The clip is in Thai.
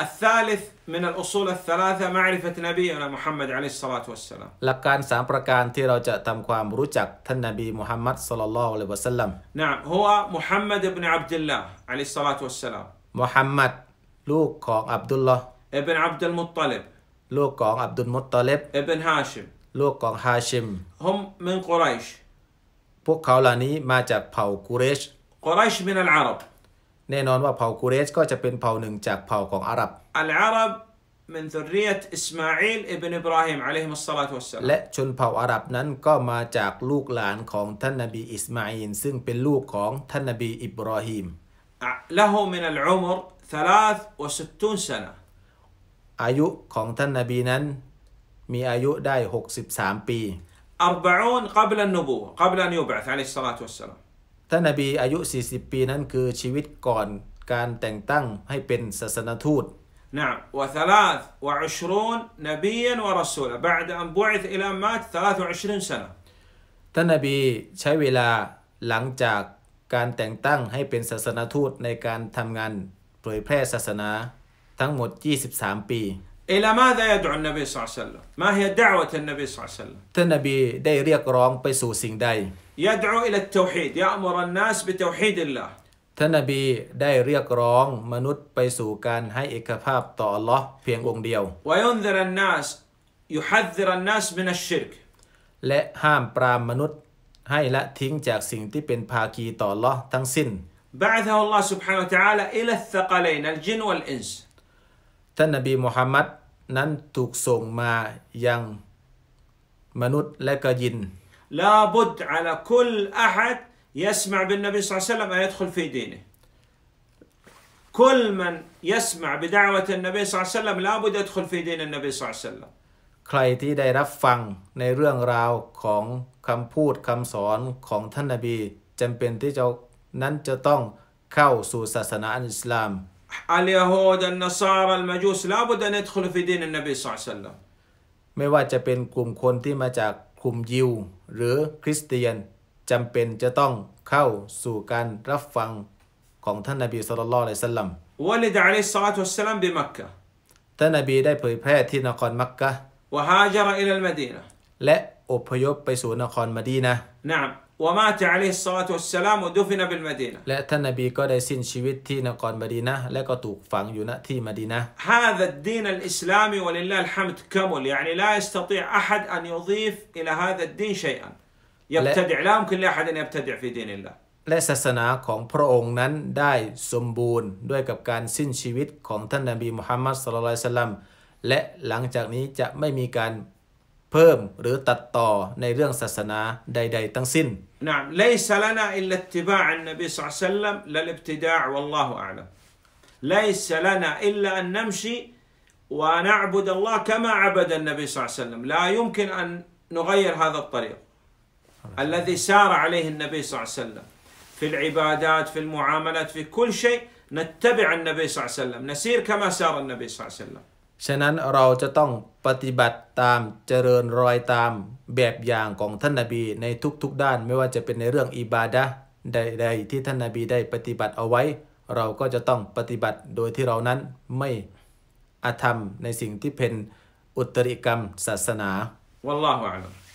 الثالث من الاصول الثلاثه معرفه نبينا محمد عليه الصلاه والسلام لكان سام بركان تي راجا تام كوام روجاك النبي محمد صلى الله عليه وسلم نعم هو محمد ابن عبد الله عليه الصلاه والسلام محمد لوك كون عبد الله ابن عبد المطلب لوك كون عبد المطلب ابن هاشم لوك كون هاشم هم من قريش بو كاولاني ما جاك باو قريش قريش من العرب แน่นอนว่าเผ่ากูเรชก็จะเป็นเผ่าหนึ่งจากเผ่าของอาหรับอัลอาหรับนมู من ذرية إسماعيل ابن إبراهيم عليهم الصلاة والسلام และชนเผ่าอาหรับ นั้นก็มาจาก ลูกหลานของท่านนบีอิสมาอินซึ่งเป็นลูกของท่านนบีอิบรอฮิม له من العمر น3 سنة อายุ ของท่านนบีนั้นมีอายุ ได้ 63 ปี40 قبل النبوة قبل أن يبعث عليه الصلاة والسلام ท่านนบีอายุ 40 ปีนั้นคือชีวิตก่อนการแต่งตั้งให้เป็นศาสนทูตน ع م وثلاث و ع น ر و ن نبيا ورسولا بعد أن بعث إ มา مات 23 سنة ท่านนบีใช้เวลาหลังจากการแต่งตั้งให้เป็นศาสนทูตในการทำงานเผยแพร่ศาสนาทั้งหมด 23 ปี إلى ماذا يدعو النبي صلى الله عليه وسلم ما هي دعوة النبي صلى الله عليه وسلم ท่านนบีได้เรียกร้องไปสู่สิ่งใด يدعو إلى التوحيد يأمر الناس بتوحيد الله ท่านนบีได้เรียกร้องมนุษย์ไปสู่การให้เอกภาพต่อ Allah เพียงองค์เดียว وينذر الناس يحذر الناس من الشرك และห้ามปรามมนุษย์ให้ละทิ้งจากสิ่งที่เป็นภาคีต่อ Allah ทั้งสิ้น بعثه الله سبحانه وتعالى إلى الثقلين الجن والإنس ท่านนบีมุฮัมมัดนั้นถูกส่งมายังมนุษย์และก็ยินลาบุดอัลกุลอาฮัดยสมะบินนบีสัลลัลลอฮุอะลัยฮิวะซัลลัมอัยดุลฟีดีนคุมันยสมะบิดาวะตันนบีสัลลัลลอฮุอะลัยฮิวะซัลลัมลาบุดอัดุลฟีดีนนบีสัลลัลลอฮุอะลัยฮิวะซัลลัมใครที่ได้รับฟังในเรื่องราวของคำพูดคำสอนของท่านนบีจำเป็นที่จะนั้นจะต้องเข้าสู่ศาสนาอิสลาม اليهود النصارى المجوس لابد أن ي د خ ل في دين النبي صلى الله عليه وسلم ไม่ว่าจะเป็นกลุ่มคนที่มาจากกลุ่มยิว หรือคริสเตียนจำเป็นจะต้องเข้าสู่การรับฟัง ของท่านนบีสุลต่านละสัลลัมวะลิดอะลัยฮิสซาตุสสลามบิมักกะท่านนบีได้เผยแพร่ที่นครมักกะวะฮาจาระอิลัลมะดีนะและอพยพไปสู่นครมะดีนะนะวมาจาลสซุสลามดุฟินบิลมดีนและท่านนบีก็ได้สิ้นชีวิตที่นครมดีนะและก็ถูกฝังอยู่ณที่มดีนะฮาดัดีนอิสลามีวะลิลลาฮิลฮัมดกัมุล يعني لا يستطيع أحد أن يضيف إلى هذا الدين شيئا يبتدع لا يمكن لأحد أن يبتدع في دين الله และศาสนาของ พระองค์นั้น ได้สมบูรณ์ด้วยกับการสิ้น ชีวิตของท่านนบีมุฮัมมัดสุลลัลสลลัมและ หลังจากนี้ จะไม่มีการเพิ่มหรือตัดต่อในเรื่องศาสนาใดๆทั้งสิ้น نعم ليس لنا إلا اتباع النبي صلى الله عليه وسلم للابتداع والله أعلم ليس لنا إلا أن نمشي ونعبد الله كما عبد النبي صلى الله عليه وسلم لا يمكن أن نغير هذا الطريق الذي سار عليه النبي صلى الله عليه وسلم في العبادات في المعاملات في كل شيء نتبع النبي صلى الله عليه وسلم نسير كما سار النبي صلى الله عليه وسلم ฉะนั้นเราจะต้องปฏิบัติตามเจริญรอยตามแบบอย่างของท่านนาบีในทุกๆด้าน ไม่ว่าจะเป็นในเรื่องอิบาดะใด ๆ ที่ท่านนาบีได้ปฏิบัติเอาไว้ เราก็จะต้องปฏิบัติโดยที่เรานั้นไม่อธรรมในสิ่งที่เป็นอุตริกรรมศาสนา والله أعلم